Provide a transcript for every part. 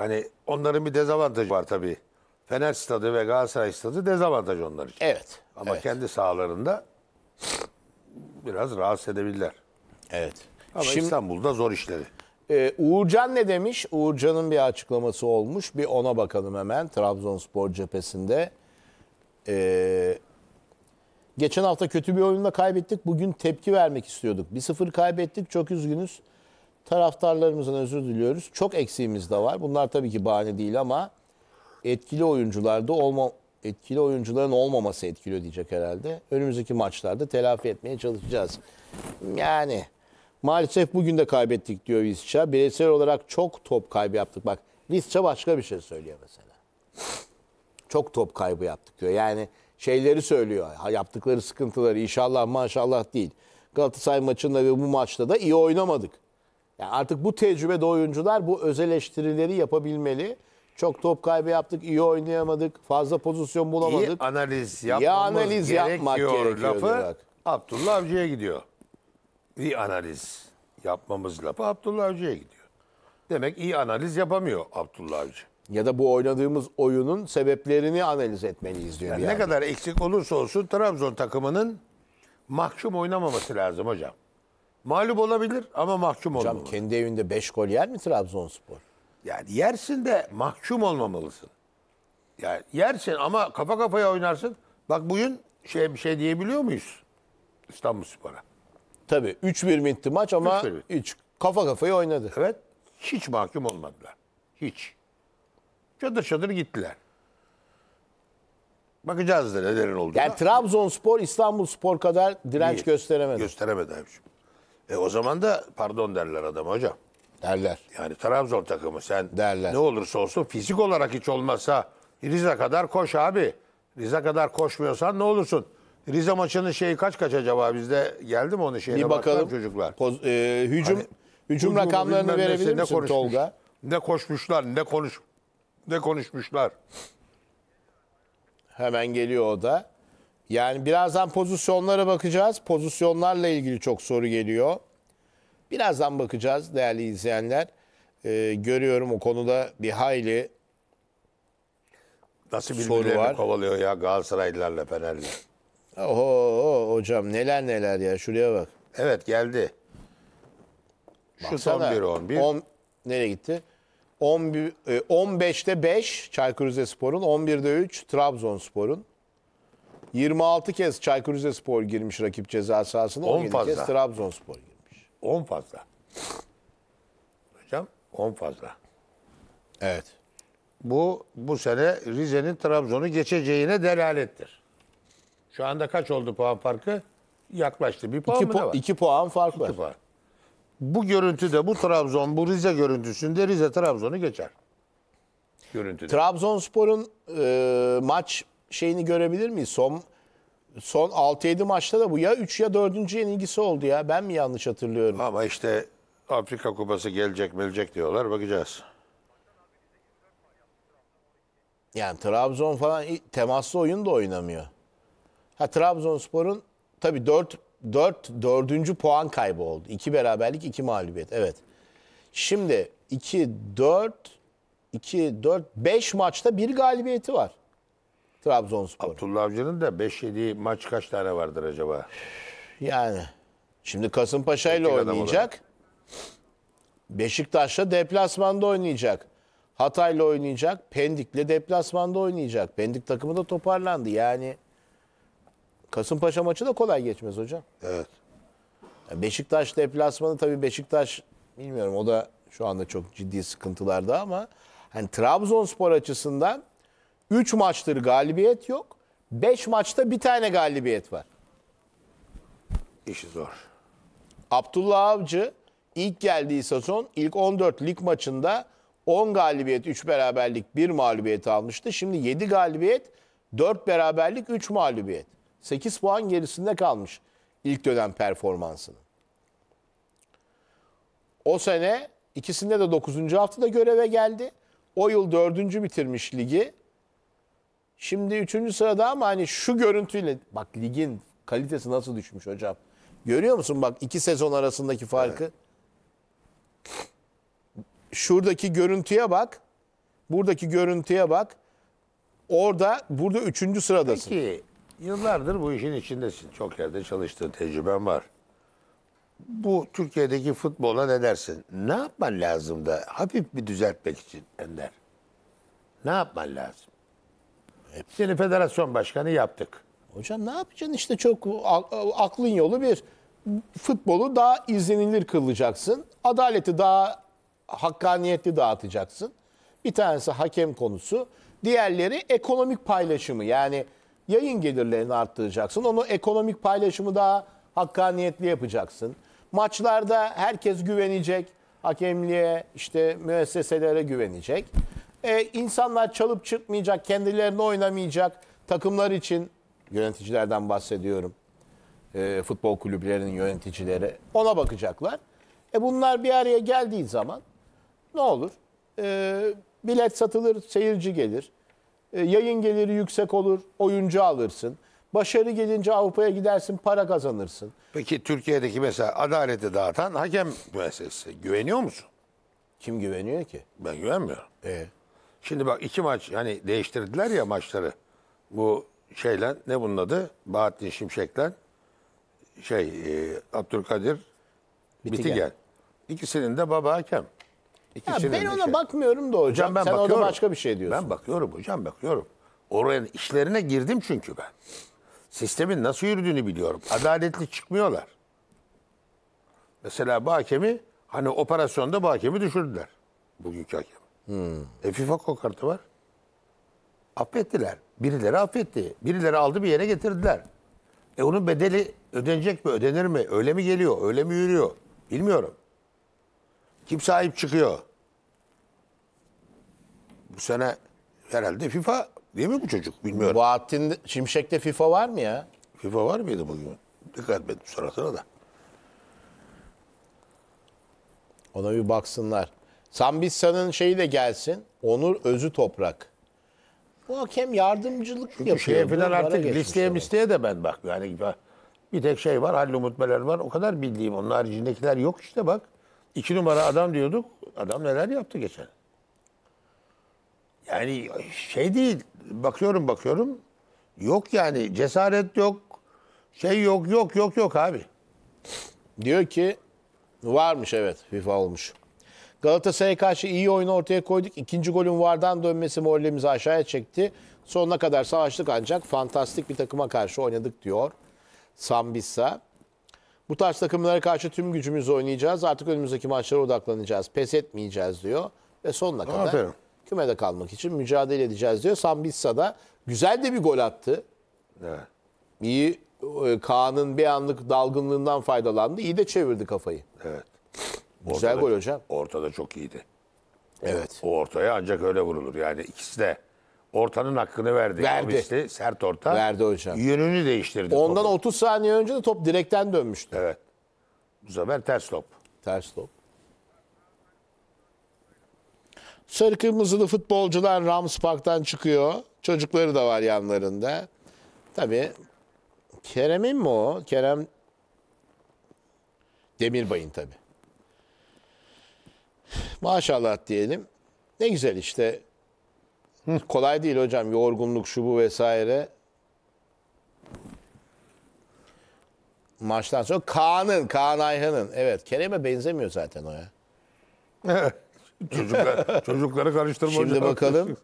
Hani onların bir dezavantajı var tabii. Fener stadı ve Galatasaray stadı dezavantaj onlar için. Evet. Ama evet. kendi sahalarında biraz rahatsız edebilirler. Evet. Ama Şimdi, İstanbul'da zor işleri. E, Uğurcan ne demiş? Uğurcan'ın bir açıklaması olmuş. Bir ona bakalım hemen Trabzonspor cephesinde. E, geçen hafta kötü bir oyunla kaybettik. Bugün tepki vermek istiyorduk. Bir sıfır kaybettik. Çok üzgünüz. Taraftarlarımızın özür diliyoruz. Çok eksiğimiz de var. Bunlar tabii ki bahane değil ama etkili oyuncularda olma etkili oyuncuların olmaması etkili diyecek herhalde. Önümüzdeki maçlarda telafi etmeye çalışacağız. Yani maalesef bugün de kaybettik diyor Visca. Bireysel olarak çok top kaybı yaptık. Bak Visca başka bir şey söylüyor mesela. Çok top kaybı yaptık diyor. Yani şeyleri söylüyor. Yaptıkları sıkıntıları inşallah maşallah değil. Galatasaray maçında ve bu maçta da iyi oynamadık. Yani artık bu tecrübede oyuncular bu öz eleştirileri yapabilmeli. Çok top kaybı yaptık, iyi oynayamadık, fazla pozisyon bulamadık. İyi analiz yapmamız ya analiz gerekiyor yapmak lafı Abdullah Avcı'ya gidiyor. İyi analiz yapmamız lafı Abdullah Avcı'ya gidiyor. Demek iyi analiz yapamıyor Abdullah Avcı. Ya da bu oynadığımız oyunun sebeplerini analiz etmeliyiz diyor. Yani, yani. Ne kadar eksik olursa olsun Trabzon takımının mahkum oynamaması lazım hocam. Mağlup olabilir ama mahkum Hocam olmamalı. kendi evinde 5 gol yer mi Trabzonspor? Yani yersin de mahkum olmamalısın. Yani yersin ama kafa kafaya oynarsın. Bak bugün şey bir şey diyebiliyor muyuz İstanbulspor'a? Tabii 3-1 bitti maç ama 3 hiç kafa kafaya oynadı. Evet. Hiç mahkum olmadılar. Hiç. Çadır çadır gittiler. Bakacağız da nelerin olduğunu. Yani Trabzonspor İstanbulspor kadar direnç gösteremedi. gösteremedi abiciğim. E o zaman da pardon derler adam hocam. Derler. Yani Trabzon takımı sen derler. ne olursa olsun fizik olarak hiç olmazsa Rize kadar koş abi. Rize kadar koşmuyorsan ne olursun? Rize maçının şeyi kaç kaç acaba bizde geldi mi onu şeyine Bir bakalım çocuklar. Poz, e, hücum hani, hücum rakamlarını verebilir misin konuşmuş, Tolga? Ne koşmuşlar, ne konuş ne konuşmuşlar. Hemen geliyor o da. Yani birazdan pozisyonlara bakacağız. Pozisyonlarla ilgili çok soru geliyor. Birazdan bakacağız değerli izleyenler. Ee, görüyorum o konuda bir hayli Nasıl soru birbirlerini var. kovalıyor ya Galatasaraylılarla Fenerli. Oho, oho, hocam neler neler ya şuraya bak. Evet geldi. Şu son Baksana. 1-11. On- nereye gitti? 11, 15'te 5 Çaykur Rizespor'un, 11'de 3 Trabzonspor'un. 26 kez Çaykur Rizespor girmiş rakip ceza sahasına. 10 17 fazla. kez Trabzonspor girmiş. 10 fazla. Hocam 10 fazla. Evet. Bu bu sene Rize'nin Trabzon'u geçeceğine delalettir. Şu anda kaç oldu puan farkı? Yaklaştı. Bir puan 2 mı ne pu- var? iki puan fark var. puan. Bu görüntüde bu Trabzon, bu Rize görüntüsünde Rize Trabzon'u geçer. Görüntüde. Trabzonspor'un e, maç şeyini görebilir miyiz? Son son 6-7 maçta da bu ya 3 ya 4. yenilgisi oldu ya. Ben mi yanlış hatırlıyorum? Ama işte Afrika Kupası gelecek gelecek diyorlar. Bakacağız. Yani Trabzon falan temaslı oyun da oynamıyor. Ha Trabzonspor'un tabii 4 4 4. puan kaybı oldu. 2 beraberlik, 2 mağlubiyet. Evet. Şimdi 2 4 2 4 5 maçta bir galibiyeti var. Trabzonspor. Abdullah Avcı'nın da 5-7 maç kaç tane vardır acaba? Yani. Şimdi Kasımpaşa ile oynayacak. Beşiktaş'la deplasmanda oynayacak. Hatay'la oynayacak. Pendik'le deplasmanda oynayacak. Pendik takımı da toparlandı. Yani Kasımpaşa maçı da kolay geçmez hocam. Evet. Beşiktaş deplasmanı tabii Beşiktaş bilmiyorum o da şu anda çok ciddi sıkıntılarda ama hani Trabzonspor açısından 3 maçtır galibiyet yok. 5 maçta bir tane galibiyet var. İşi zor. Abdullah Avcı ilk geldiği sezon ilk 14 lig maçında 10 galibiyet, 3 beraberlik, 1 mağlubiyet almıştı. Şimdi 7 galibiyet, 4 beraberlik, 3 mağlubiyet. 8 puan gerisinde kalmış ilk dönem performansının. O sene ikisinde de 9. haftada göreve geldi. O yıl 4. bitirmiş ligi. Şimdi üçüncü sırada ama hani şu görüntüyle bak ligin kalitesi nasıl düşmüş hocam. Görüyor musun bak iki sezon arasındaki farkı. Şuradaki görüntüye bak. Buradaki görüntüye bak. Orada burada üçüncü sıradasın. Peki yıllardır bu işin içindesin. Çok yerde çalıştığın tecrüben var. Bu Türkiye'deki futbola ne dersin? Ne yapman lazım da hafif bir düzeltmek için Ender? Ne yapman lazım? Seni federasyon başkanı yaptık. Hocam ne yapacaksın işte çok aklın yolu bir futbolu daha izlenilir kılacaksın. Adaleti daha hakkaniyetli dağıtacaksın. Bir tanesi hakem konusu. Diğerleri ekonomik paylaşımı. Yani yayın gelirlerini arttıracaksın. Onu ekonomik paylaşımı daha hakkaniyetli yapacaksın. Maçlarda herkes güvenecek. Hakemliğe, işte müesseselere güvenecek. E, insanlar çalıp çıkmayacak, kendilerini oynamayacak takımlar için yöneticilerden bahsediyorum. E, futbol kulüplerinin yöneticileri ona bakacaklar. E bunlar bir araya geldiği zaman ne olur? E, bilet satılır, seyirci gelir. E, yayın geliri yüksek olur, oyuncu alırsın. Başarı gelince Avrupa'ya gidersin, para kazanırsın. Peki Türkiye'deki mesela adaleti dağıtan hakem müessesesi güveniyor musun? Kim güveniyor ki? Ben güvenmiyorum. Evet. Şimdi bak iki maç hani değiştirdiler ya maçları. Bu şeyle ne bunun adı? Bahattin Şimşek'le şey e, Abdülkadir Bitigen. Bitigen. İkisinin de baba hakem. İkisinin Ya ben ona şey. bakmıyorum da hocam. Hocam ben Sen bakıyorum. orada başka bir şey diyorsun. Ben bakıyorum hocam bakıyorum. Oraya işlerine girdim çünkü ben. Sistemin nasıl yürüdüğünü biliyorum. Adaletli çıkmıyorlar. Mesela bu hakemi hani operasyonda bu hakemi düşürdüler. Bugünkü hakem. Hmm. E FIFA kol var. Affettiler. Birileri affetti. Birileri aldı bir yere getirdiler. E onun bedeli ödenecek mi, ödenir mi? Öyle mi geliyor, öyle mi yürüyor? Bilmiyorum. Kim sahip çıkıyor? Bu sene herhalde FIFA değil mi bu çocuk? Bilmiyorum. Bahattin çimşekte FIFA var mı ya? FIFA var mıydı bugün? Dikkat etmedim sonrasına da. Ona bir baksınlar. Sambissa'nın şeyi de gelsin. Onur Özü Toprak. Bu hakem yardımcılık Çünkü yapıyor. Şeye falan artık listeye listeye de ben bak. Yani bir tek şey var. Halil Umut Meler var. O kadar bildiğim. Onun haricindekiler yok işte bak. İki numara adam diyorduk. Adam neler yaptı geçen. Yani şey değil. Bakıyorum bakıyorum. Yok yani. Cesaret yok. Şey yok yok yok yok abi. Diyor ki varmış evet FIFA olmuş. Galatasaray'a karşı iyi oyunu ortaya koyduk. İkinci golün vardan dönmesi moralimizi aşağıya çekti. Sonuna kadar savaştık ancak fantastik bir takıma karşı oynadık diyor Sambissa. Bu tarz takımlara karşı tüm gücümüzle oynayacağız. Artık önümüzdeki maçlara odaklanacağız. Pes etmeyeceğiz diyor. Ve sonuna kadar Aferin. kümede kalmak için mücadele edeceğiz diyor. Sambissa da güzel de bir gol attı. Evet. İyi e, Kaan'ın bir anlık dalgınlığından faydalandı. İyi de çevirdi kafayı. Evet. Ortada, Güzel gol hocam. Ortada çok iyiydi. Evet. O ortaya ancak öyle vurulur. Yani ikisi de ortanın hakkını verdi. Verdi. Obisli, sert orta. Verdi hocam. Yönünü değiştirdi. Ondan topu. 30 saniye önce de top direkten dönmüştü. Evet. Bu sefer ters top. Ters top. Sarı kırmızılı futbolcular Rams Park'tan çıkıyor. Çocukları da var yanlarında. Tabii Kerem'in mi o? Kerem Demirbay'ın tabii maşallah diyelim. Ne güzel işte. Hı, kolay değil hocam yorgunluk şu bu vesaire. Maçtan sonra Kaan'ın, Kaan Ayhan'ın. Evet Kerem'e benzemiyor zaten o ya. Çocuklar, çocukları karıştırma Şimdi hocam. bakalım.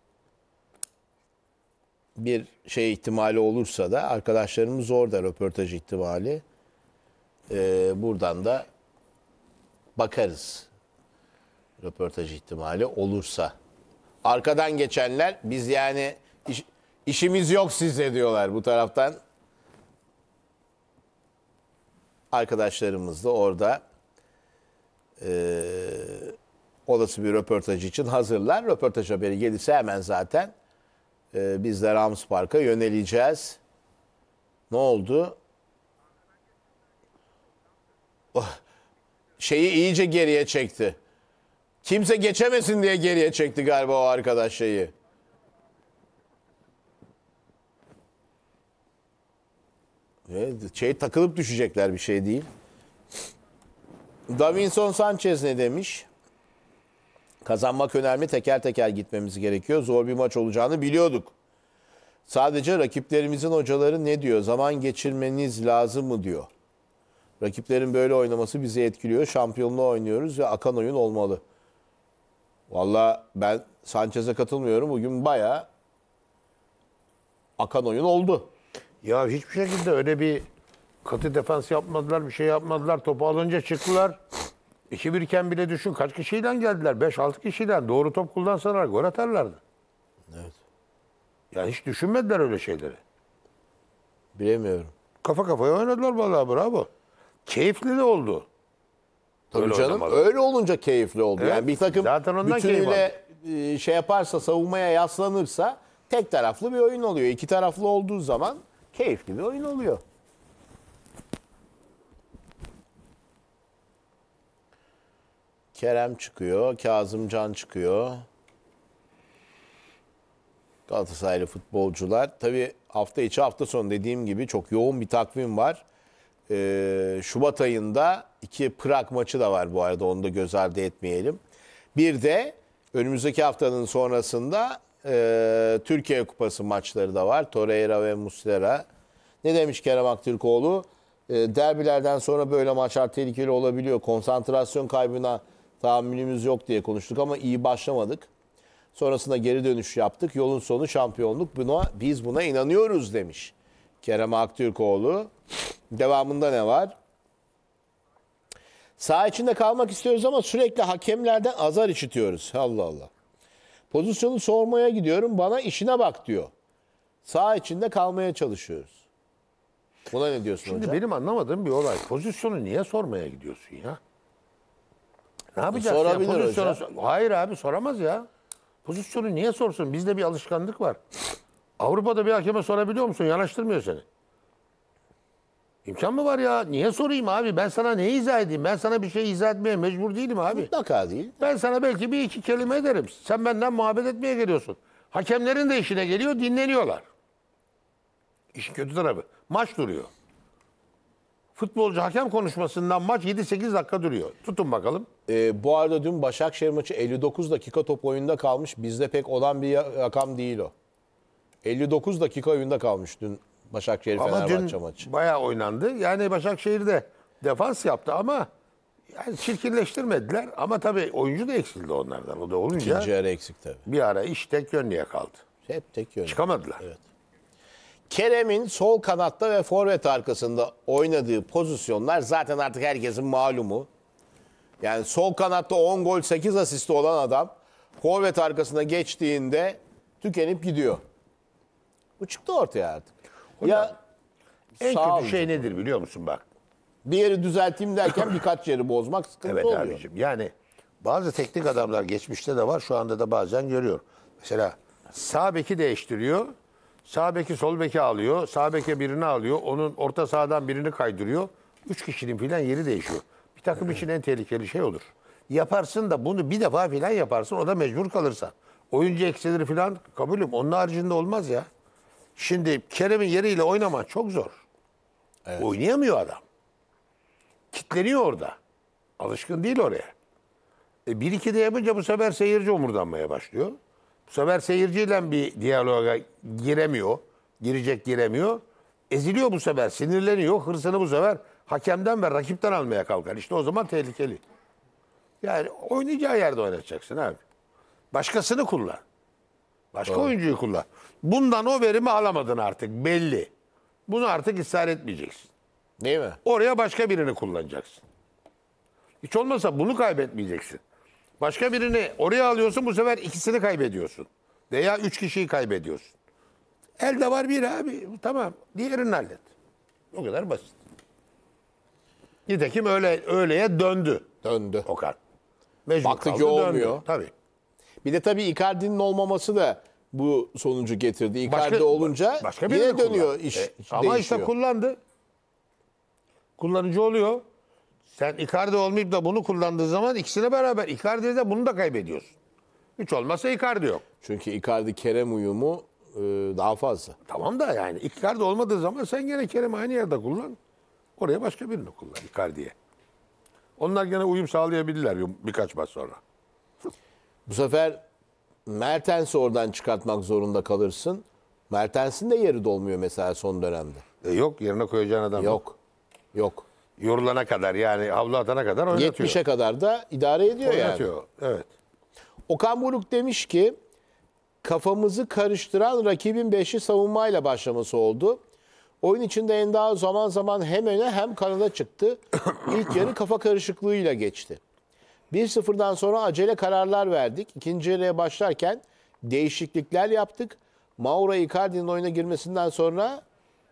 bir şey ihtimali olursa da arkadaşlarımız orada röportaj ihtimali. Ee, buradan da bakarız. Röportaj ihtimali olursa. Arkadan geçenler biz yani iş, işimiz yok size diyorlar bu taraftan. Arkadaşlarımız da orada e, olası bir röportaj için hazırlar. Röportaj haberi gelirse hemen zaten e, biz de Rams Park'a yöneleceğiz. Ne oldu? Oh, şeyi iyice geriye çekti. Kimse geçemesin diye geriye çekti galiba o arkadaş şeyi. Evet, şey takılıp düşecekler bir şey değil. Davinson Sanchez ne demiş? Kazanmak önemli teker teker gitmemiz gerekiyor. Zor bir maç olacağını biliyorduk. Sadece rakiplerimizin hocaları ne diyor? Zaman geçirmeniz lazım mı diyor. Rakiplerin böyle oynaması bizi etkiliyor. Şampiyonluğu oynuyoruz ve akan oyun olmalı. Valla ben Sanchez'e katılmıyorum. Bugün baya akan oyun oldu. Ya hiçbir şekilde öyle bir katı defans yapmadılar, bir şey yapmadılar. Topu alınca çıktılar. 2-1 iken bile düşün kaç kişiyle geldiler? 5-6 kişiyle. Doğru top kullansalar gol atarlardı. Evet. Ya hiç düşünmediler öyle şeyleri. Bilemiyorum. Kafa kafaya oynadılar vallahi bravo keyifli de oldu. Tabii öyle canım oynamalı. öyle olunca keyifli oldu. Evet, yani bir takım zaten ondan bütünüyle e, şey yaparsa savunmaya yaslanırsa tek taraflı bir oyun oluyor. İki taraflı olduğu zaman keyifli bir oyun oluyor. Kerem çıkıyor, Kazımcan çıkıyor. Galatasaraylı futbolcular. Tabii hafta içi hafta sonu dediğim gibi çok yoğun bir takvim var e, Şubat ayında iki Prag maçı da var bu arada onu da göz ardı etmeyelim. Bir de önümüzdeki haftanın sonrasında e, Türkiye Kupası maçları da var. Torreira ve Muslera. Ne demiş Kerem Aktürkoğlu? E, derbilerden sonra böyle maçlar tehlikeli olabiliyor. Konsantrasyon kaybına tahammülümüz yok diye konuştuk ama iyi başlamadık. Sonrasında geri dönüş yaptık. Yolun sonu şampiyonluk. Buna biz buna inanıyoruz demiş. Kerem Aktürkoğlu. Devamında ne var? Sağ içinde kalmak istiyoruz ama sürekli hakemlerden azar işitiyoruz. Allah Allah. Pozisyonu sormaya gidiyorum. Bana işine bak diyor. Sağ içinde kalmaya çalışıyoruz. Buna ne diyorsun Şimdi hocam? benim anlamadığım bir olay. Pozisyonu niye sormaya gidiyorsun ya? Ne e, yapacağız? Sorabilir ya? Pozisyonu... hocam. Hayır abi soramaz ya. Pozisyonu niye sorsun? Bizde bir alışkanlık var. Avrupa'da bir hakeme sorabiliyor musun? Yanaştırmıyor seni. İmkan mı var ya? Niye sorayım abi? Ben sana ne izah edeyim? Ben sana bir şey izah etmeye mecbur değilim abi. Mutlaka değil. Ben sana belki bir iki kelime ederim. Sen benden muhabbet etmeye geliyorsun. Hakemlerin de işine geliyor, dinleniyorlar. İşin kötü tarafı. Maç duruyor. Futbolcu hakem konuşmasından maç 7-8 dakika duruyor. Tutun bakalım. Ee, bu arada dün Başakşehir maçı 59 dakika top oyunda kalmış. Bizde pek olan bir rakam değil o. 59 dakika oyunda kalmış dün Başakşehir ama Fenerbahçe dün maçı. bayağı oynandı. Yani Başakşehir'de defans yaptı ama yani çirkinleştirmediler. Ama tabii oyuncu da eksildi onlardan. O da olunca İkinci ara eksik tabii. bir ara iş tek yönlüye kaldı. Hep tek yönlü. Çıkamadılar. Evet. Kerem'in sol kanatta ve forvet arkasında oynadığı pozisyonlar zaten artık herkesin malumu. Yani sol kanatta 10 gol 8 asisti olan adam forvet arkasına geçtiğinde tükenip gidiyor. Bu çıktı ortaya artık. Hocam, ya en sağ kötü şey nedir biliyor musun bak? Bir yeri düzelteyim derken birkaç yeri bozmak sıkıntı evet, oluyor. Evet abicim yani bazı teknik adamlar geçmişte de var şu anda da bazen görüyor. Mesela sağ beki değiştiriyor. Sağ beki sol beki alıyor. Sağ beke birini alıyor. Onun orta sahadan birini kaydırıyor. Üç kişinin filan yeri değişiyor. Bir takım için en tehlikeli şey olur. Yaparsın da bunu bir defa filan yaparsın. O da mecbur kalırsa Oyuncu eksilir filan kabulüm. Onun haricinde olmaz ya. Şimdi Kerem'in yeriyle oynamak çok zor. Evet. Oynayamıyor adam. Kitleniyor orada. Alışkın değil oraya. E, bir iki de yapınca bu sefer seyirci umurdanmaya başlıyor. Bu sefer seyirciyle bir diyaloğa giremiyor. Girecek giremiyor. Eziliyor bu sefer. Sinirleniyor. Hırsını bu sefer hakemden ve rakipten almaya kalkar. İşte o zaman tehlikeli. Yani oynayacağı yerde oynatacaksın abi. Başkasını kullan. Başka Doğru. oyuncuyu kullan. Bundan o verimi alamadın artık belli. Bunu artık ısrar etmeyeceksin. Değil mi? Oraya başka birini kullanacaksın. Hiç olmazsa bunu kaybetmeyeceksin. Başka birini oraya alıyorsun bu sefer ikisini kaybediyorsun. Veya üç kişiyi kaybediyorsun. Elde var bir abi tamam diğerini hallet. O kadar basit. Nitekim öyle öyleye döndü. Döndü. Okan. Mecbur Baktı ki olmuyor. Döndü. Tabii. Bir de tabii Icardi'nin olmaması da bu sonucu getirdi. Icardi başka, olunca başka yine dönüyor kullan. iş. E, ama değişiyor. işte kullandı. Kullanıcı oluyor. Sen Icardi olmayıp da bunu kullandığı zaman ikisine beraber Icardi'de de bunu da kaybediyorsun. Hiç olmazsa Icardi yok. Çünkü Icardi Kerem uyumu e, daha fazla. Tamam da yani Icardi olmadığı zaman sen gene Kerem aynı yerde kullan. Oraya başka birini kullan Icardi'ye. Onlar gene uyum sağlayabilirler birkaç maç sonra. Bu sefer Mertens'i oradan çıkartmak zorunda kalırsın. Mertens'in de yeri dolmuyor mesela son dönemde. E yok yerine koyacağın adam yok. Yok. Yorulana kadar yani havlu atana kadar oynatıyor. 70'e kadar da idare ediyor oynatıyor. yani. Evet. Okan Buruk demiş ki kafamızı karıştıran rakibin 5'i savunmayla başlaması oldu. Oyun içinde en daha zaman zaman hem öne hem kanada çıktı. İlk yarı kafa karışıklığıyla geçti. 1-0'dan sonra acele kararlar verdik. İkinci yarıya başlarken değişiklikler yaptık. Mauro Icardi'nin oyuna girmesinden sonra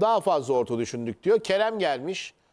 daha fazla orta düşündük diyor. Kerem gelmiş.